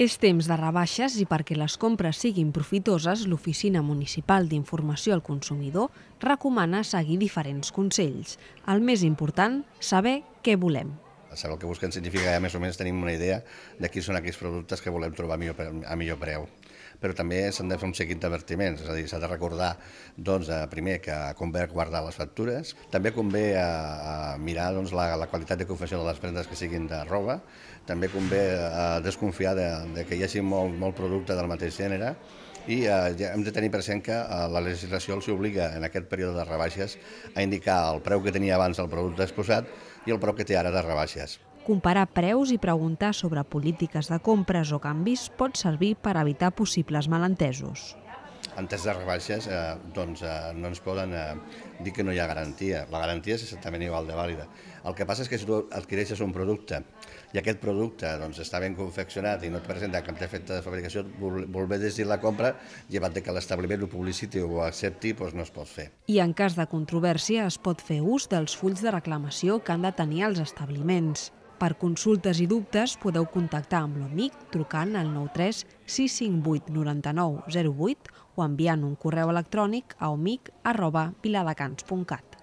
És temps de rebaixes i perquè les compres siguin profitoses, l'Oficina Municipal d'Informació al Consumidor recomana seguir diferents consells. El més important, saber què volem. Saber el que busquem significa que ja més o menys tenim una idea de quins són aquells productes que volem trobar a millor, a millor preu però també s'han de fer un seguit d'avertiments, és a dir, s'ha de recordar, doncs, eh, primer, que convé guardar les factures, també convé a, eh, a eh, mirar doncs, la, la qualitat de confecció de les prendes que siguin de roba, també convé a desconfiar de, de que hi hagi molt, molt producte del mateix gènere, i eh, ja hem de tenir present que eh, la legislació els obliga en aquest període de rebaixes a indicar el preu que tenia abans el producte exposat i el preu que té ara de rebaixes. Comparar preus i preguntar sobre polítiques de compres o canvis pot servir per evitar possibles malentesos. En temps de rebaixes eh, doncs, eh, no ens poden eh, dir que no hi ha garantia. La garantia és exactament igual de vàlida. El que passa és que si tu adquireixes un producte i aquest producte doncs, està ben confeccionat i no et presenta cap defecte de fabricació, voler decidir la compra, llevat que l'establiment ho publiciti o ho accepti, doncs no es pot fer. I en cas de controvèrsia es pot fer ús dels fulls de reclamació que han de tenir els establiments. Per consultes i dubtes podeu contactar amb l'OMIC trucant al 93 658 9908 o enviant un correu electrònic a omic arroba viladecans.cat.